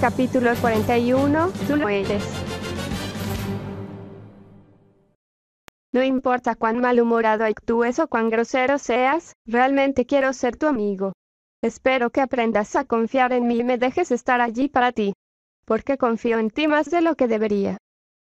capítulo 41, tú lo eres. No importa cuán malhumorado actúes o cuán grosero seas, realmente quiero ser tu amigo. Espero que aprendas a confiar en mí y me dejes estar allí para ti. Porque confío en ti más de lo que debería.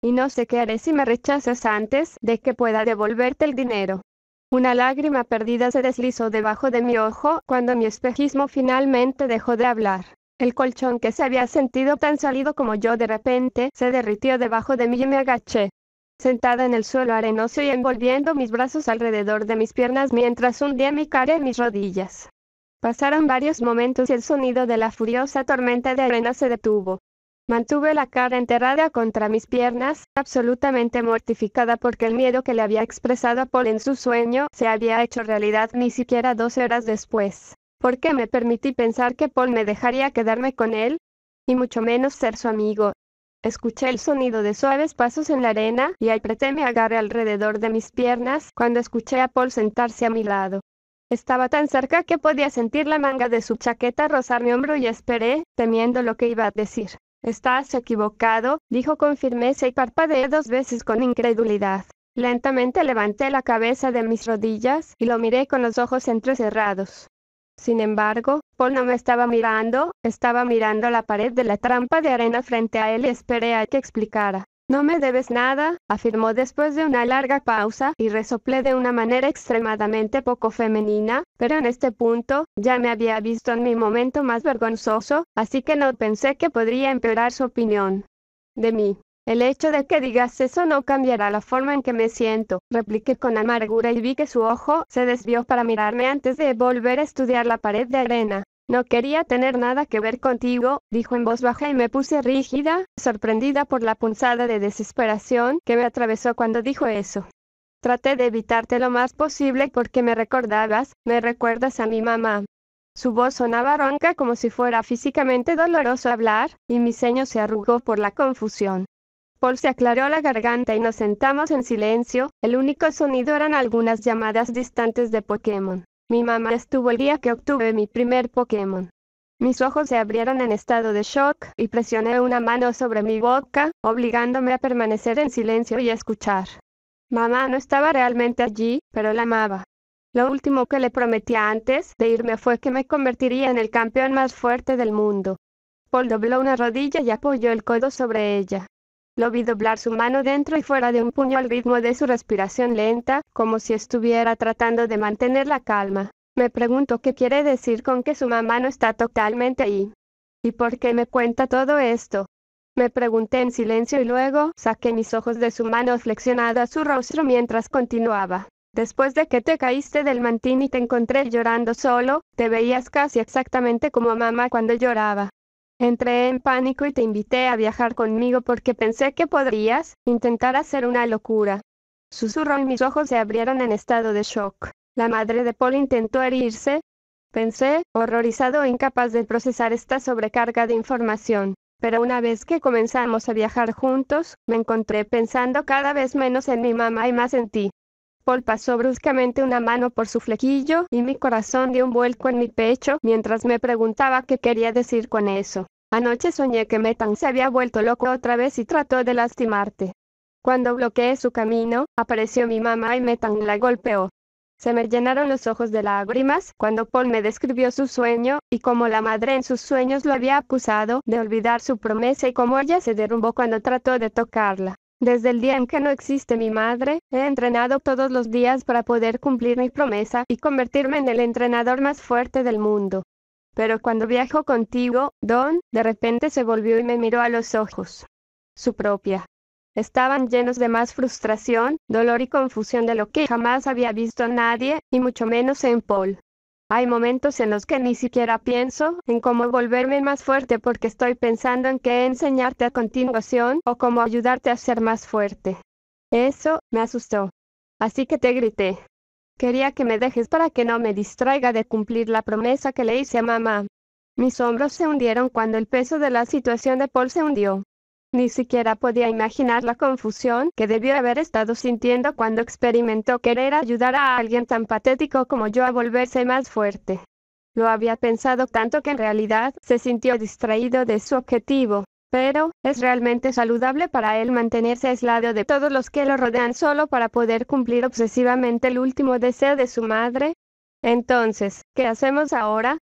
Y no sé qué haré si me rechazas antes de que pueda devolverte el dinero. Una lágrima perdida se deslizó debajo de mi ojo cuando mi espejismo finalmente dejó de hablar. El colchón que se había sentido tan salido como yo de repente se derritió debajo de mí y me agaché. Sentada en el suelo arenoso y envolviendo mis brazos alrededor de mis piernas mientras hundía mi cara en mis rodillas. Pasaron varios momentos y el sonido de la furiosa tormenta de arena se detuvo. Mantuve la cara enterrada contra mis piernas, absolutamente mortificada porque el miedo que le había expresado a Paul en su sueño se había hecho realidad ni siquiera dos horas después. ¿Por qué me permití pensar que Paul me dejaría quedarme con él? Y mucho menos ser su amigo. Escuché el sonido de suaves pasos en la arena y apreté mi agarre alrededor de mis piernas cuando escuché a Paul sentarse a mi lado. Estaba tan cerca que podía sentir la manga de su chaqueta rozar mi hombro y esperé, temiendo lo que iba a decir. Estás equivocado, dijo con firmeza y parpadeé dos veces con incredulidad. Lentamente levanté la cabeza de mis rodillas y lo miré con los ojos entrecerrados. Sin embargo, Paul no me estaba mirando, estaba mirando la pared de la trampa de arena frente a él y esperé a que explicara. No me debes nada, afirmó después de una larga pausa y resoplé de una manera extremadamente poco femenina, pero en este punto, ya me había visto en mi momento más vergonzoso, así que no pensé que podría empeorar su opinión de mí. El hecho de que digas eso no cambiará la forma en que me siento, repliqué con amargura y vi que su ojo se desvió para mirarme antes de volver a estudiar la pared de arena. No quería tener nada que ver contigo, dijo en voz baja y me puse rígida, sorprendida por la punzada de desesperación que me atravesó cuando dijo eso. Traté de evitarte lo más posible porque me recordabas, me recuerdas a mi mamá. Su voz sonaba ronca como si fuera físicamente doloroso hablar, y mi ceño se arrugó por la confusión. Paul se aclaró la garganta y nos sentamos en silencio, el único sonido eran algunas llamadas distantes de Pokémon. Mi mamá estuvo el día que obtuve mi primer Pokémon. Mis ojos se abrieron en estado de shock y presioné una mano sobre mi boca, obligándome a permanecer en silencio y escuchar. Mamá no estaba realmente allí, pero la amaba. Lo último que le prometía antes de irme fue que me convertiría en el campeón más fuerte del mundo. Paul dobló una rodilla y apoyó el codo sobre ella. Lo vi doblar su mano dentro y fuera de un puño al ritmo de su respiración lenta, como si estuviera tratando de mantener la calma. Me pregunto qué quiere decir con que su mamá no está totalmente ahí. ¿Y por qué me cuenta todo esto? Me pregunté en silencio y luego saqué mis ojos de su mano flexionada a su rostro mientras continuaba. Después de que te caíste del mantín y te encontré llorando solo, te veías casi exactamente como mamá cuando lloraba. Entré en pánico y te invité a viajar conmigo porque pensé que podrías intentar hacer una locura. Susurró y mis ojos se abrieron en estado de shock. La madre de Paul intentó herirse. Pensé, horrorizado e incapaz de procesar esta sobrecarga de información. Pero una vez que comenzamos a viajar juntos, me encontré pensando cada vez menos en mi mamá y más en ti. Paul pasó bruscamente una mano por su flequillo y mi corazón dio un vuelco en mi pecho mientras me preguntaba qué quería decir con eso. Anoche soñé que Metan se había vuelto loco otra vez y trató de lastimarte. Cuando bloqueé su camino, apareció mi mamá y Metan la golpeó. Se me llenaron los ojos de lágrimas cuando Paul me describió su sueño, y cómo la madre en sus sueños lo había acusado de olvidar su promesa y cómo ella se derrumbó cuando trató de tocarla. Desde el día en que no existe mi madre, he entrenado todos los días para poder cumplir mi promesa y convertirme en el entrenador más fuerte del mundo. Pero cuando viajo contigo, Don, de repente se volvió y me miró a los ojos. Su propia. Estaban llenos de más frustración, dolor y confusión de lo que jamás había visto nadie, y mucho menos en Paul. Hay momentos en los que ni siquiera pienso en cómo volverme más fuerte porque estoy pensando en qué enseñarte a continuación o cómo ayudarte a ser más fuerte. Eso me asustó. Así que te grité. Quería que me dejes para que no me distraiga de cumplir la promesa que le hice a mamá. Mis hombros se hundieron cuando el peso de la situación de Paul se hundió. Ni siquiera podía imaginar la confusión que debió haber estado sintiendo cuando experimentó querer ayudar a alguien tan patético como yo a volverse más fuerte. Lo había pensado tanto que en realidad se sintió distraído de su objetivo, pero es realmente saludable para él mantenerse aislado de todos los que lo rodean solo para poder cumplir obsesivamente el último deseo de su madre. Entonces, ¿qué hacemos ahora?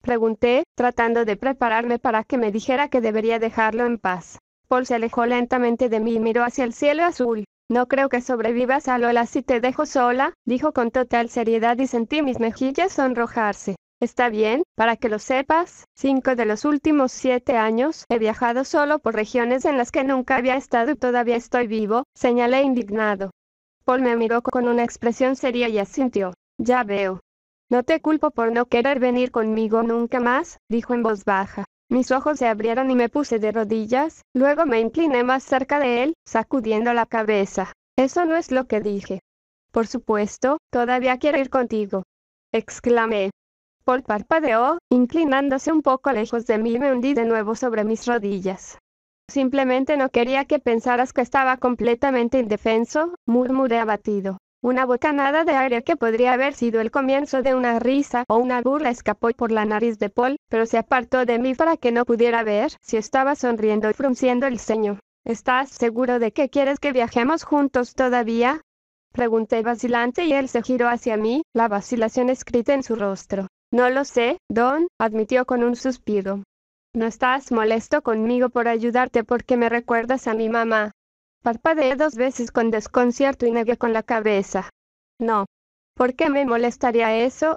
Pregunté, tratando de prepararme para que me dijera que debería dejarlo en paz. Paul se alejó lentamente de mí y miró hacia el cielo azul. No creo que sobrevivas a Lola si te dejo sola, dijo con total seriedad y sentí mis mejillas sonrojarse. Está bien, para que lo sepas, cinco de los últimos siete años he viajado solo por regiones en las que nunca había estado y todavía estoy vivo, señalé indignado. Paul me miró con una expresión seria y asintió. Ya veo. No te culpo por no querer venir conmigo nunca más, dijo en voz baja. Mis ojos se abrieron y me puse de rodillas, luego me incliné más cerca de él, sacudiendo la cabeza. Eso no es lo que dije. Por supuesto, todavía quiero ir contigo. Exclamé. Paul parpadeó, inclinándose un poco lejos de mí y me hundí de nuevo sobre mis rodillas. Simplemente no quería que pensaras que estaba completamente indefenso, murmuré abatido. Una bocanada de aire que podría haber sido el comienzo de una risa o una burla escapó por la nariz de Paul, pero se apartó de mí para que no pudiera ver si estaba sonriendo y frunciendo el ceño. ¿Estás seguro de que quieres que viajemos juntos todavía? Pregunté vacilante y él se giró hacia mí, la vacilación escrita en su rostro. No lo sé, Don, admitió con un suspiro. No estás molesto conmigo por ayudarte porque me recuerdas a mi mamá, Parpadeé dos veces con desconcierto y negué con la cabeza. No. ¿Por qué me molestaría eso?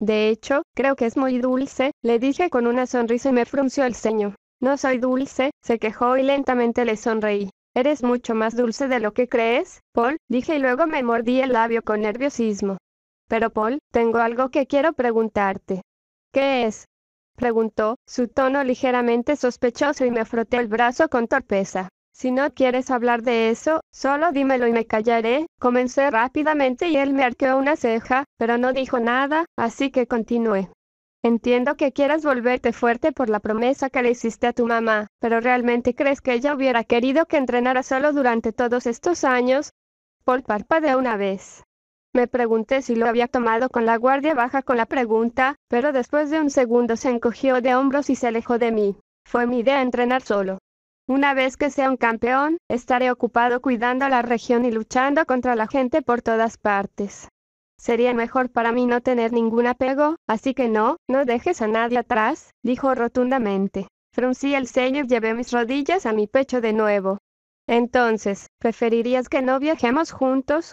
De hecho, creo que es muy dulce, le dije con una sonrisa y me frunció el ceño. No soy dulce, se quejó y lentamente le sonreí. Eres mucho más dulce de lo que crees, Paul, dije y luego me mordí el labio con nerviosismo. Pero Paul, tengo algo que quiero preguntarte. ¿Qué es? preguntó, su tono ligeramente sospechoso y me froté el brazo con torpeza. Si no quieres hablar de eso, solo dímelo y me callaré. Comencé rápidamente y él me arqueó una ceja, pero no dijo nada, así que continué. Entiendo que quieras volverte fuerte por la promesa que le hiciste a tu mamá, pero ¿realmente crees que ella hubiera querido que entrenara solo durante todos estos años? Paul parpadeó una vez. Me pregunté si lo había tomado con la guardia baja con la pregunta, pero después de un segundo se encogió de hombros y se alejó de mí. Fue mi idea entrenar solo. Una vez que sea un campeón, estaré ocupado cuidando la región y luchando contra la gente por todas partes. Sería mejor para mí no tener ningún apego, así que no, no dejes a nadie atrás, dijo rotundamente. Fruncí el ceño y llevé mis rodillas a mi pecho de nuevo. Entonces, ¿preferirías que no viajemos juntos?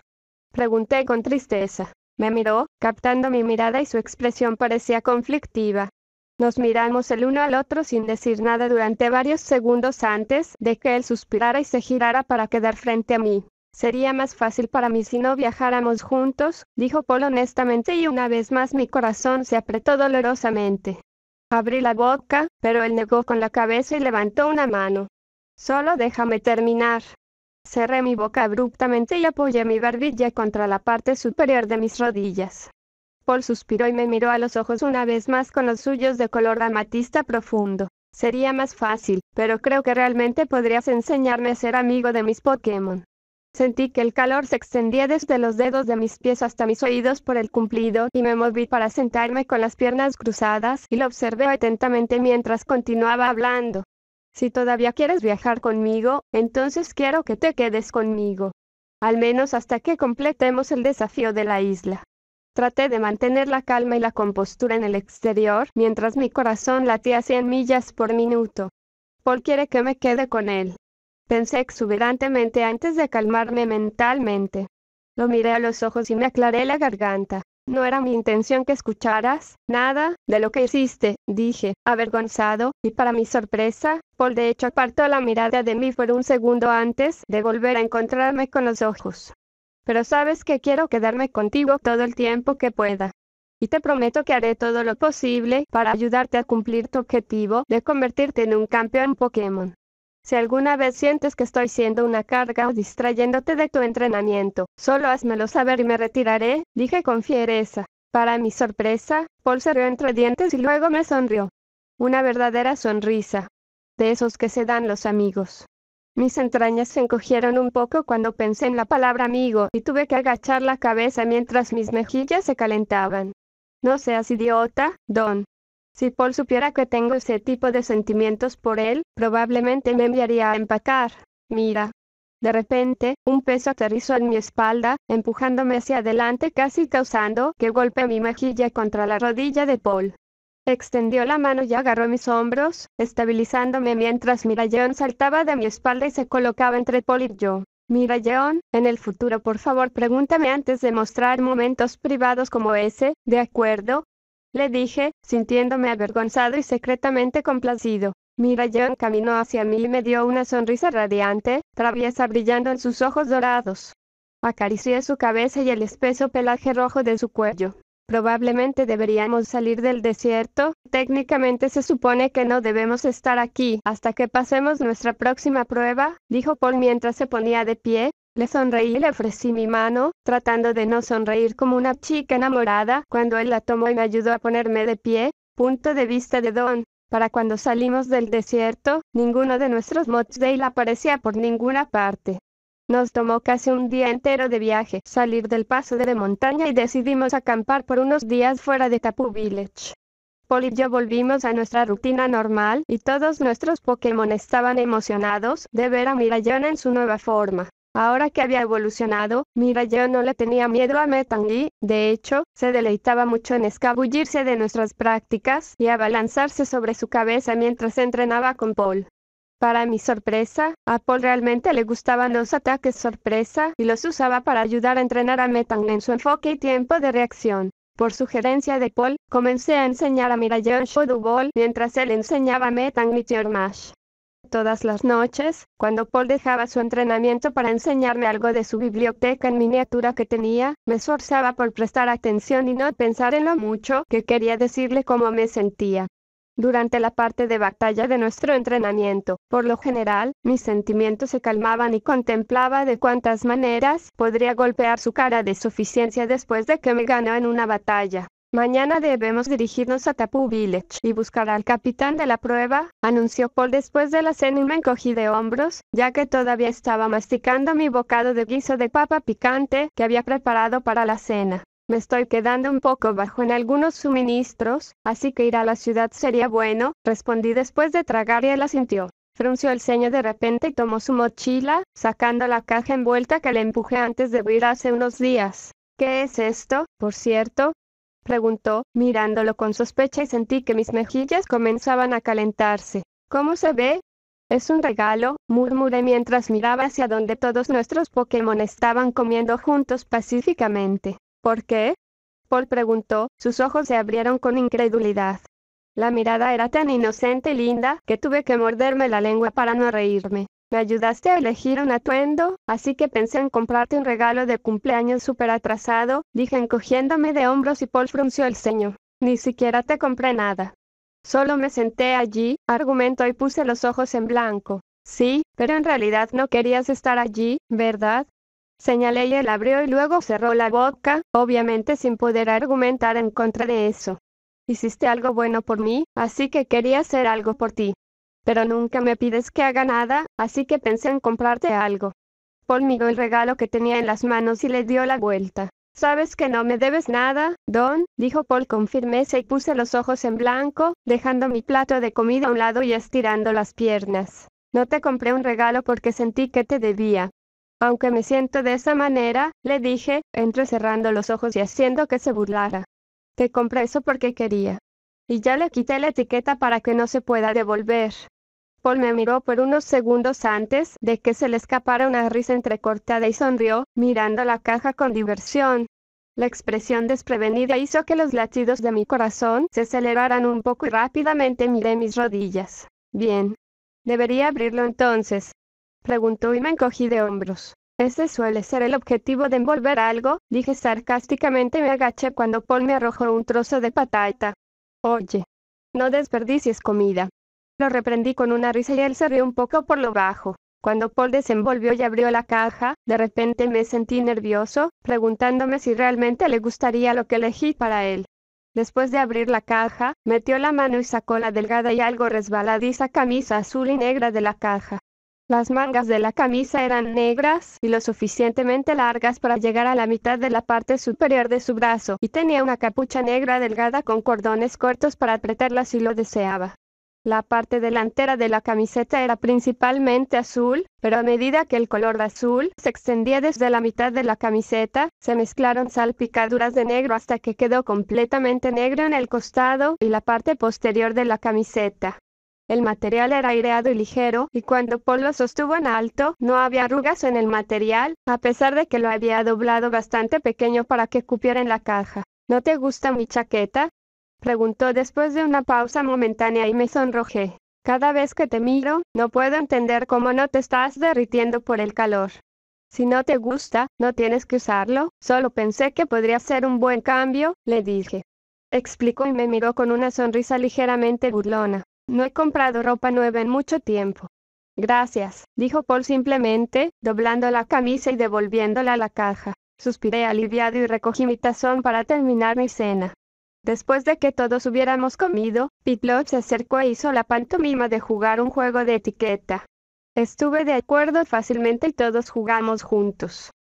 Pregunté con tristeza. Me miró, captando mi mirada y su expresión parecía conflictiva. Nos miramos el uno al otro sin decir nada durante varios segundos antes de que él suspirara y se girara para quedar frente a mí. Sería más fácil para mí si no viajáramos juntos, dijo Paul honestamente y una vez más mi corazón se apretó dolorosamente. Abrí la boca, pero él negó con la cabeza y levantó una mano. Solo déjame terminar. Cerré mi boca abruptamente y apoyé mi barbilla contra la parte superior de mis rodillas. Paul suspiró y me miró a los ojos una vez más con los suyos de color amatista profundo. Sería más fácil, pero creo que realmente podrías enseñarme a ser amigo de mis Pokémon. Sentí que el calor se extendía desde los dedos de mis pies hasta mis oídos por el cumplido y me moví para sentarme con las piernas cruzadas y lo observé atentamente mientras continuaba hablando. Si todavía quieres viajar conmigo, entonces quiero que te quedes conmigo. Al menos hasta que completemos el desafío de la isla. Traté de mantener la calma y la compostura en el exterior, mientras mi corazón latía cien millas por minuto. Paul quiere que me quede con él. Pensé exuberantemente antes de calmarme mentalmente. Lo miré a los ojos y me aclaré la garganta. No era mi intención que escucharas nada de lo que hiciste, dije, avergonzado, y para mi sorpresa, Paul de hecho apartó la mirada de mí por un segundo antes de volver a encontrarme con los ojos pero sabes que quiero quedarme contigo todo el tiempo que pueda. Y te prometo que haré todo lo posible para ayudarte a cumplir tu objetivo de convertirte en un campeón Pokémon. Si alguna vez sientes que estoy siendo una carga o distrayéndote de tu entrenamiento, solo házmelo saber y me retiraré, dije con fiereza. Para mi sorpresa, Paul se rió entre dientes y luego me sonrió. Una verdadera sonrisa. De esos que se dan los amigos. Mis entrañas se encogieron un poco cuando pensé en la palabra amigo y tuve que agachar la cabeza mientras mis mejillas se calentaban. No seas idiota, Don. Si Paul supiera que tengo ese tipo de sentimientos por él, probablemente me enviaría a empacar. Mira. De repente, un peso aterrizó en mi espalda, empujándome hacia adelante casi causando que golpe mi mejilla contra la rodilla de Paul. Extendió la mano y agarró mis hombros, estabilizándome mientras Mirayeon saltaba de mi espalda y se colocaba entre Paul y yo. Mirayeon, en el futuro por favor pregúntame antes de mostrar momentos privados como ese, ¿de acuerdo? Le dije, sintiéndome avergonzado y secretamente complacido. Mirayeon caminó hacia mí y me dio una sonrisa radiante, traviesa brillando en sus ojos dorados. Acaricié su cabeza y el espeso pelaje rojo de su cuello. Probablemente deberíamos salir del desierto. Técnicamente se supone que no debemos estar aquí hasta que pasemos nuestra próxima prueba, dijo Paul mientras se ponía de pie. Le sonreí y le ofrecí mi mano, tratando de no sonreír como una chica enamorada, cuando él la tomó y me ayudó a ponerme de pie. Punto de vista de Don. Para cuando salimos del desierto, ninguno de nuestros Motsdale aparecía por ninguna parte. Nos tomó casi un día entero de viaje salir del paso de montaña y decidimos acampar por unos días fuera de Tapu Village. Paul y yo volvimos a nuestra rutina normal y todos nuestros Pokémon estaban emocionados de ver a Mirayon en su nueva forma. Ahora que había evolucionado, Mirayon no le tenía miedo a y, de hecho, se deleitaba mucho en escabullirse de nuestras prácticas y abalanzarse sobre su cabeza mientras entrenaba con Paul. Para mi sorpresa, a Paul realmente le gustaban los ataques sorpresa y los usaba para ayudar a entrenar a Metang en su enfoque y tiempo de reacción. Por sugerencia de Paul, comencé a enseñar a Mirayon du Ball mientras él enseñaba a Metang y Tiermash. Todas las noches, cuando Paul dejaba su entrenamiento para enseñarme algo de su biblioteca en miniatura que tenía, me esforzaba por prestar atención y no pensar en lo mucho que quería decirle cómo me sentía. Durante la parte de batalla de nuestro entrenamiento, por lo general, mis sentimientos se calmaban y contemplaba de cuántas maneras podría golpear su cara de suficiencia después de que me ganó en una batalla. Mañana debemos dirigirnos a Tapu Village y buscar al capitán de la prueba, anunció Paul después de la cena y me encogí de hombros, ya que todavía estaba masticando mi bocado de guiso de papa picante que había preparado para la cena. Me estoy quedando un poco bajo en algunos suministros, así que ir a la ciudad sería bueno, respondí después de tragar y él asintió. Frunció el ceño de repente y tomó su mochila, sacando la caja envuelta que le empujé antes de huir hace unos días. ¿Qué es esto, por cierto? preguntó, mirándolo con sospecha y sentí que mis mejillas comenzaban a calentarse. ¿Cómo se ve? Es un regalo, murmuré mientras miraba hacia donde todos nuestros Pokémon estaban comiendo juntos pacíficamente. ¿Por qué? Paul preguntó, sus ojos se abrieron con incredulidad. La mirada era tan inocente y linda que tuve que morderme la lengua para no reírme. Me ayudaste a elegir un atuendo, así que pensé en comprarte un regalo de cumpleaños súper atrasado, dije encogiéndome de hombros y Paul frunció el ceño. Ni siquiera te compré nada. Solo me senté allí, argumentó y puse los ojos en blanco. Sí, pero en realidad no querías estar allí, ¿verdad? Señalé y él abrió y luego cerró la boca, obviamente sin poder argumentar en contra de eso. Hiciste algo bueno por mí, así que quería hacer algo por ti. Pero nunca me pides que haga nada, así que pensé en comprarte algo. Paul miró el regalo que tenía en las manos y le dio la vuelta. Sabes que no me debes nada, Don, dijo Paul con firmeza y puse los ojos en blanco, dejando mi plato de comida a un lado y estirando las piernas. No te compré un regalo porque sentí que te debía, aunque me siento de esa manera, le dije, cerrando los ojos y haciendo que se burlara. Te compré eso porque quería. Y ya le quité la etiqueta para que no se pueda devolver. Paul me miró por unos segundos antes de que se le escapara una risa entrecortada y sonrió, mirando la caja con diversión. La expresión desprevenida hizo que los latidos de mi corazón se aceleraran un poco y rápidamente miré mis rodillas. Bien. Debería abrirlo entonces, preguntó y me encogí de hombros. Ese suele ser el objetivo de envolver algo, dije sarcásticamente y me agaché cuando Paul me arrojó un trozo de patata. Oye, no desperdicies comida. Lo reprendí con una risa y él se rió un poco por lo bajo. Cuando Paul desenvolvió y abrió la caja, de repente me sentí nervioso, preguntándome si realmente le gustaría lo que elegí para él. Después de abrir la caja, metió la mano y sacó la delgada y algo resbaladiza camisa azul y negra de la caja. Las mangas de la camisa eran negras y lo suficientemente largas para llegar a la mitad de la parte superior de su brazo, y tenía una capucha negra delgada con cordones cortos para apretarla si lo deseaba. La parte delantera de la camiseta era principalmente azul, pero a medida que el color azul se extendía desde la mitad de la camiseta, se mezclaron salpicaduras de negro hasta que quedó completamente negro en el costado y la parte posterior de la camiseta. El material era aireado y ligero, y cuando Paul lo sostuvo en alto, no había arrugas en el material, a pesar de que lo había doblado bastante pequeño para que cupiera en la caja. ¿No te gusta mi chaqueta? Preguntó después de una pausa momentánea y me sonrojé. Cada vez que te miro, no puedo entender cómo no te estás derritiendo por el calor. Si no te gusta, no tienes que usarlo, solo pensé que podría ser un buen cambio, le dije. Explicó y me miró con una sonrisa ligeramente burlona. No he comprado ropa nueva en mucho tiempo. Gracias, dijo Paul simplemente, doblando la camisa y devolviéndola a la caja. Suspiré aliviado y recogí mi tazón para terminar mi cena. Después de que todos hubiéramos comido, Pitlot se acercó e hizo la pantomima de jugar un juego de etiqueta. Estuve de acuerdo fácilmente y todos jugamos juntos.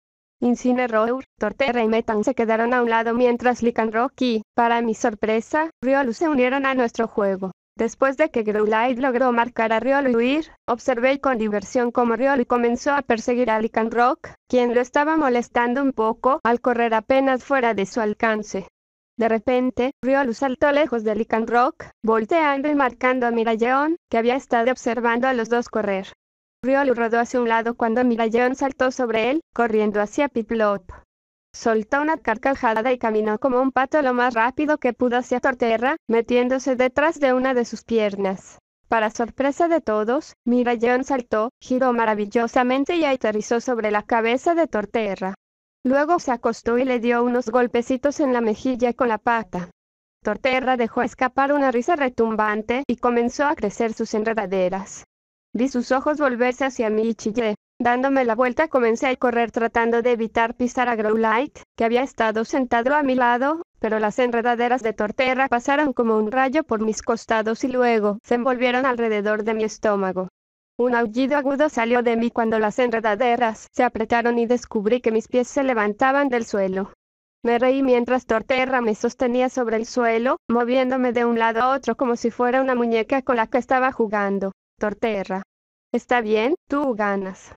Incineroar, Torterra y Metan se quedaron a un lado mientras Licanrock y, para mi sorpresa, Riolu se unieron a nuestro juego. Después de que Growlithe logró marcar a Riolu y huir, observé con diversión cómo Riolu comenzó a perseguir a Rock, quien lo estaba molestando un poco al correr apenas fuera de su alcance. De repente, Riolu saltó lejos de Rock, volteando y marcando a Mirageon, que había estado observando a los dos correr. Riolu rodó hacia un lado cuando Mirayeon saltó sobre él, corriendo hacia Piplop. Soltó una carcajada y caminó como un pato lo más rápido que pudo hacia Torterra, metiéndose detrás de una de sus piernas. Para sorpresa de todos, Mira saltó, giró maravillosamente y aterrizó sobre la cabeza de Torterra. Luego se acostó y le dio unos golpecitos en la mejilla con la pata. Torterra dejó escapar una risa retumbante y comenzó a crecer sus enredaderas. Vi sus ojos volverse hacia mí y chillé, Dándome la vuelta comencé a correr tratando de evitar pisar a Growlite, que había estado sentado a mi lado, pero las enredaderas de Torterra pasaron como un rayo por mis costados y luego se envolvieron alrededor de mi estómago. Un aullido agudo salió de mí cuando las enredaderas se apretaron y descubrí que mis pies se levantaban del suelo. Me reí mientras Torterra me sostenía sobre el suelo, moviéndome de un lado a otro como si fuera una muñeca con la que estaba jugando. Torterra. Está bien, tú ganas.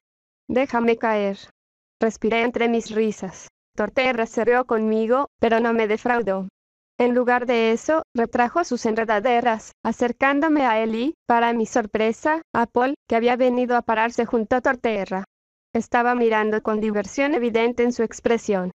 Déjame caer. Respiré entre mis risas. Torterra se rió conmigo, pero no me defraudó. En lugar de eso, retrajo sus enredaderas, acercándome a él y, para mi sorpresa, a Paul, que había venido a pararse junto a Torterra. Estaba mirando con diversión evidente en su expresión.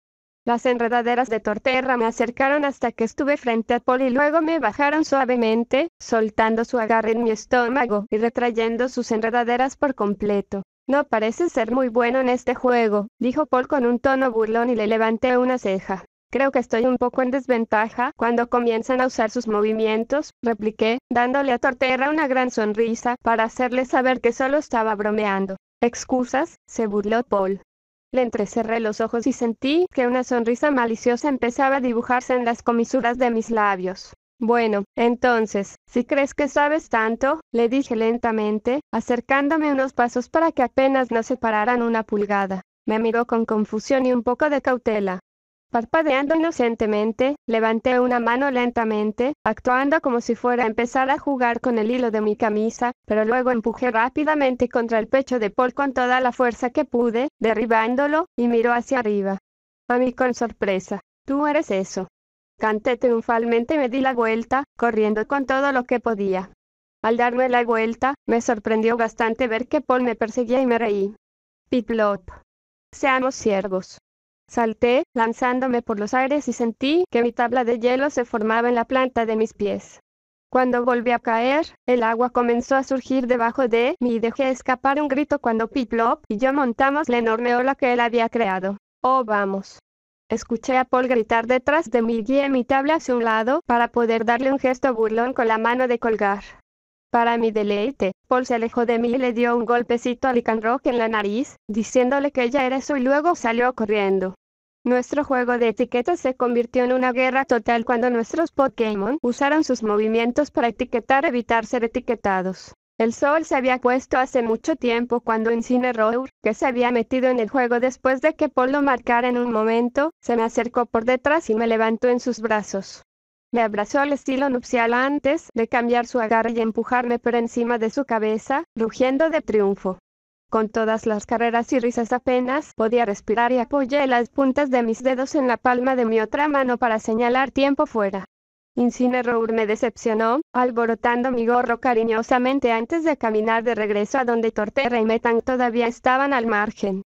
Las enredaderas de Torterra me acercaron hasta que estuve frente a Paul y luego me bajaron suavemente, soltando su agarre en mi estómago y retrayendo sus enredaderas por completo. No parece ser muy bueno en este juego, dijo Paul con un tono burlón y le levanté una ceja. Creo que estoy un poco en desventaja cuando comienzan a usar sus movimientos, repliqué, dándole a Torterra una gran sonrisa para hacerle saber que solo estaba bromeando. ¿Excusas? se burló Paul. Le entrecerré los ojos y sentí que una sonrisa maliciosa empezaba a dibujarse en las comisuras de mis labios. Bueno, entonces, si crees que sabes tanto, le dije lentamente, acercándome unos pasos para que apenas nos separaran una pulgada. Me miró con confusión y un poco de cautela. Parpadeando inocentemente, levanté una mano lentamente, actuando como si fuera a empezar a jugar con el hilo de mi camisa, pero luego empujé rápidamente contra el pecho de Paul con toda la fuerza que pude, derribándolo, y miró hacia arriba. A mí con sorpresa. Tú eres eso. Canté triunfalmente y me di la vuelta, corriendo con todo lo que podía. Al darme la vuelta, me sorprendió bastante ver que Paul me perseguía y me reí. Piplop. Seamos siervos. Salté, lanzándome por los aires y sentí que mi tabla de hielo se formaba en la planta de mis pies. Cuando volví a caer, el agua comenzó a surgir debajo de mí y dejé escapar un grito cuando Piplop y yo montamos la enorme ola que él había creado. Oh, vamos. Escuché a Paul gritar detrás de mí y mi tabla hacia un lado para poder darle un gesto burlón con la mano de colgar. Para mi deleite, Paul se alejó de mí y le dio un golpecito a Licanrock en la nariz, diciéndole que ella era eso y luego salió corriendo. Nuestro juego de etiquetas se convirtió en una guerra total cuando nuestros Pokémon usaron sus movimientos para etiquetar evitar ser etiquetados. El sol se había puesto hace mucho tiempo cuando cine Rour, que se había metido en el juego después de que lo marcara en un momento, se me acercó por detrás y me levantó en sus brazos. Me abrazó al estilo nupcial antes de cambiar su agarre y empujarme por encima de su cabeza, rugiendo de triunfo. Con todas las carreras y risas apenas podía respirar y apoyé las puntas de mis dedos en la palma de mi otra mano para señalar tiempo fuera. Incineroar me decepcionó, alborotando mi gorro cariñosamente antes de caminar de regreso a donde Torterra y Metan todavía estaban al margen.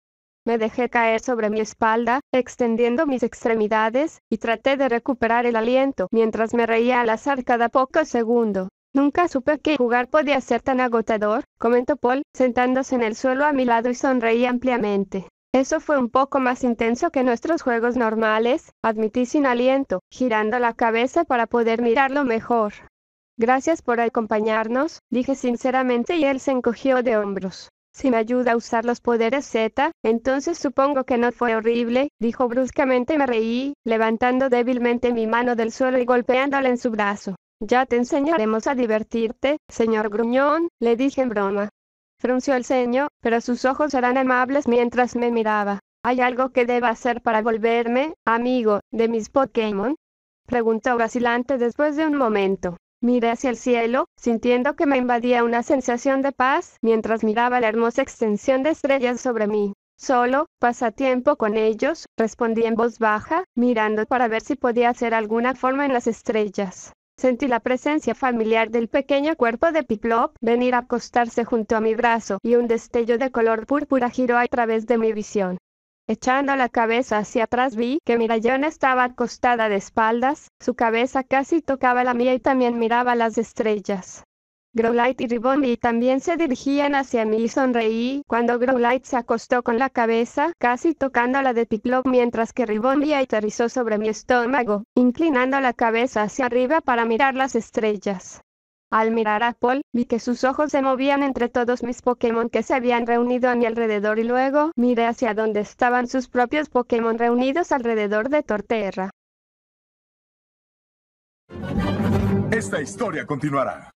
Me dejé caer sobre mi espalda, extendiendo mis extremidades, y traté de recuperar el aliento mientras me reía al azar cada poco segundo. Nunca supe que jugar podía ser tan agotador, comentó Paul, sentándose en el suelo a mi lado y sonreí ampliamente. Eso fue un poco más intenso que nuestros juegos normales, admití sin aliento, girando la cabeza para poder mirarlo mejor. Gracias por acompañarnos, dije sinceramente y él se encogió de hombros. Si me ayuda a usar los poderes Z, entonces supongo que no fue horrible, dijo bruscamente me reí, levantando débilmente mi mano del suelo y golpeándola en su brazo. Ya te enseñaremos a divertirte, señor gruñón, le dije en broma frunció el ceño, pero sus ojos eran amables mientras me miraba. ¿Hay algo que deba hacer para volverme, amigo, de mis Pokémon? Preguntó vacilante después de un momento. Miré hacia el cielo, sintiendo que me invadía una sensación de paz mientras miraba la hermosa extensión de estrellas sobre mí. Solo, pasatiempo con ellos, respondí en voz baja, mirando para ver si podía hacer alguna forma en las estrellas. Sentí la presencia familiar del pequeño cuerpo de Piplop venir a acostarse junto a mi brazo y un destello de color púrpura giró a través de mi visión. Echando la cabeza hacia atrás vi que Mirayón estaba acostada de espaldas, su cabeza casi tocaba la mía y también miraba las estrellas. Growlithe y Ribombi también se dirigían hacia mí y sonreí, cuando Growlithe se acostó con la cabeza, casi tocando la de Piclop mientras que Ribombi aterrizó sobre mi estómago, inclinando la cabeza hacia arriba para mirar las estrellas. Al mirar a Paul, vi que sus ojos se movían entre todos mis Pokémon que se habían reunido a mi alrededor y luego miré hacia donde estaban sus propios Pokémon reunidos alrededor de Torterra. Esta historia continuará.